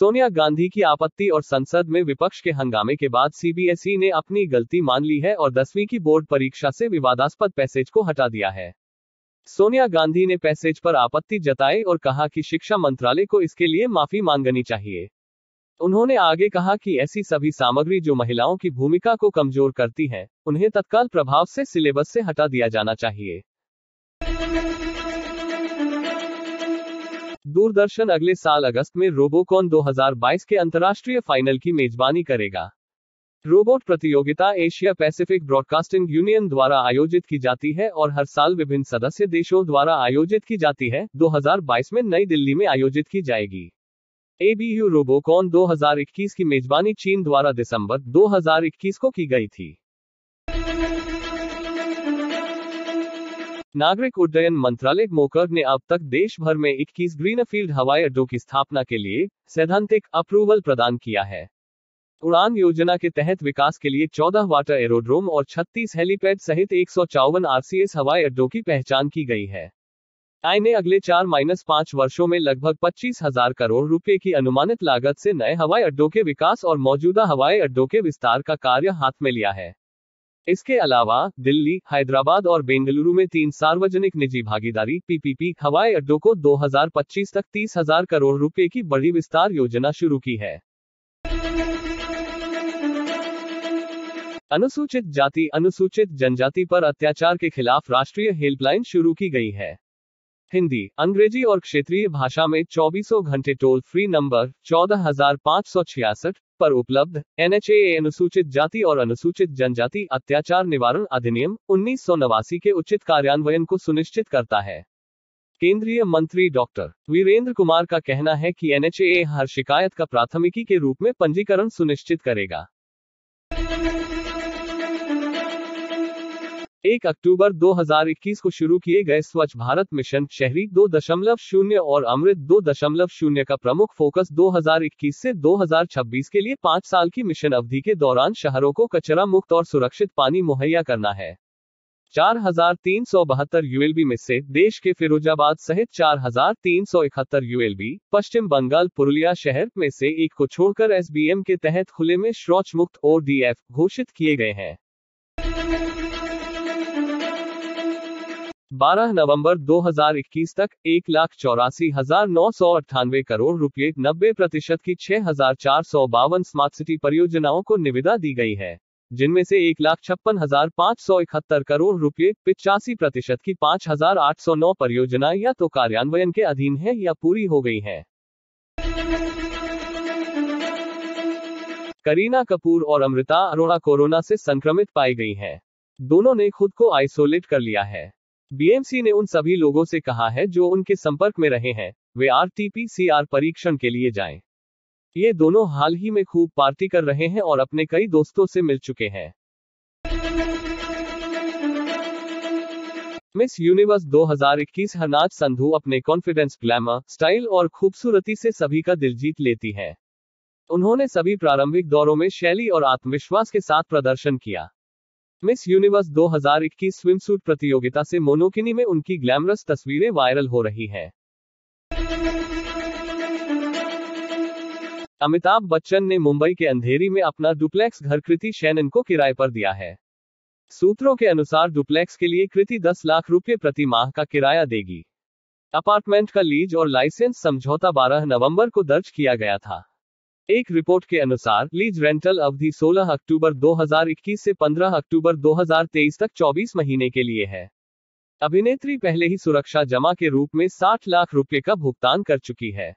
सोनिया गांधी की आपत्ति और संसद में विपक्ष के हंगामे के बाद सीबीएसई ने अपनी गलती मान ली है और दसवीं की बोर्ड परीक्षा से विवादास्पद पैसेज को हटा दिया है सोनिया गांधी ने पैसेज पर आपत्ति जताई और कहा कि शिक्षा मंत्रालय को इसके लिए माफी मांगनी चाहिए उन्होंने आगे कहा कि ऐसी सभी सामग्री जो महिलाओं की भूमिका को कमजोर करती है उन्हें तत्काल प्रभाव से सिलेबस से हटा दिया जाना चाहिए दूरदर्शन अगले साल अगस्त में रोबोकॉन 2022 के अंतर्राष्ट्रीय फाइनल की मेजबानी करेगा रोबोट प्रतियोगिता एशिया पैसिफिक ब्रॉडकास्टिंग यूनियन द्वारा आयोजित की जाती है और हर साल विभिन्न सदस्य देशों द्वारा आयोजित की जाती है 2022 में नई दिल्ली में आयोजित की जाएगी एबीयू रोबोकॉन 2021 की मेजबानी चीन द्वारा दिसंबर 2021 को की गई थी नागरिक उड्डयन मंत्रालय मोकर्ग ने अब तक देश भर में 21 ग्रीनफील्ड हवाई अड्डों की स्थापना के लिए सैद्धांतिक अप्रूवल प्रदान किया है उड़ान योजना के तहत विकास के लिए 14 वाटर एरोड्रोम और 36 हेलीपैड सहित एक आरसीएस हवाई अड्डों की पहचान की गई है आई ने अगले चार माइनस पाँच वर्षो में लगभग पच्चीस हजार करोड़ रुपए की अनुमानित लागत से नए हवाई अड्डों के विकास और मौजूदा हवाई अड्डों के विस्तार का कार्य हाथ में लिया है इसके अलावा दिल्ली हैदराबाद और बेंगलुरु में तीन सार्वजनिक निजी भागीदारी पीपीपी हवाई अड्डों को 2025 तक तीस हजार करोड़ रुपए की बड़ी विस्तार योजना शुरू की है अनुसूचित जाति अनुसूचित जनजाति पर अत्याचार के खिलाफ राष्ट्रीय हेल्पलाइन शुरू की गई है हिंदी अंग्रेजी और क्षेत्रीय भाषा में चौबीसों घंटे टोल फ्री नंबर चौदह हजार पाँच सौ छियासठ पर उपलब्ध एन अनुसूचित जाति और अनुसूचित जनजाति अत्याचार निवारण अधिनियम उन्नीस के उचित कार्यान्वयन को सुनिश्चित करता है केंद्रीय मंत्री डॉक्टर वीरेंद्र कुमार का कहना है कि एन हर शिकायत का प्राथमिकी के रूप में पंजीकरण सुनिश्चित करेगा एक अक्टूबर 2021 को शुरू किए गए स्वच्छ भारत मिशन शहरी 2.0 और अमृत 2.0 का प्रमुख फोकस 2021 से 2026 के लिए पाँच साल की मिशन अवधि के दौरान शहरों को कचरा मुक्त और सुरक्षित पानी मुहैया करना है चार हजार तीन सौ बहत्तर यूएलबी में से देश के फिरोजाबाद सहित चार हजार तीन सौ इकहत्तर यूएलबी पश्चिम बंगाल पुरुलिया शहर में से एक को छोड़कर एसबीएम के तहत खुले में शौच मुक्त और डीएफ घोषित किए गए हैं 12 नवंबर 2021 तक एक लाख चौरासी हजार नौ सौ अट्ठानवे करोड़ रुपए नब्बे प्रतिशत की छह हजार चार सौ बावन स्मार्ट सिटी परियोजनाओं को निविदा दी गई है जिनमें से एक लाख छप्पन हजार पाँच सौ इकहत्तर करोड़ रुपए पिचासी प्रतिशत की पाँच हजार आठ सौ नौ परियोजनाएं या तो कार्यान्वयन के अधीन है या पूरी हो गई है करीना कपूर और अमृता अरोड़ा कोरोना से संक्रमित पाई गई हैं। दोनों ने खुद को आइसोलेट कर लिया है बीएमसी ने उन सभी लोगों से कहा है जो उनके संपर्क में रहे हैं वे आर परीक्षण के लिए जाएं। ये दोनों हाल ही में खूब पार्टी कर रहे हैं और अपने कई दोस्तों से मिल चुके हैं मिस यूनिवर्स 2021 हनाज संधु अपने कॉन्फिडेंस ग्लैमर स्टाइल और खूबसूरती से सभी का दिल जीत लेती है उन्होंने सभी प्रारंभिक दौरों में शैली और आत्मविश्वास के साथ प्रदर्शन किया मिस यूनिवर्स 2021 स्विमसूट प्रतियोगिता से मोनोकिनी में उनकी ग्लैमरस तस्वीरें वायरल हो रही हैं अमिताभ बच्चन ने मुंबई के अंधेरी में अपना डुप्लेक्स घर कृति शैनन को किराए पर दिया है सूत्रों के अनुसार डुप्लेक्स के लिए कृति 10 लाख रुपए प्रति माह का किराया देगी अपार्टमेंट का लीज और लाइसेंस समझौता 12 नवंबर को दर्ज किया गया था एक रिपोर्ट के अनुसार लीज रेंटल अवधि 16 अक्टूबर 2021 से 15 अक्टूबर 2023 तक 24 महीने के लिए है अभिनेत्री पहले ही सुरक्षा जमा के रूप में 60 लाख रुपए का भुगतान कर चुकी है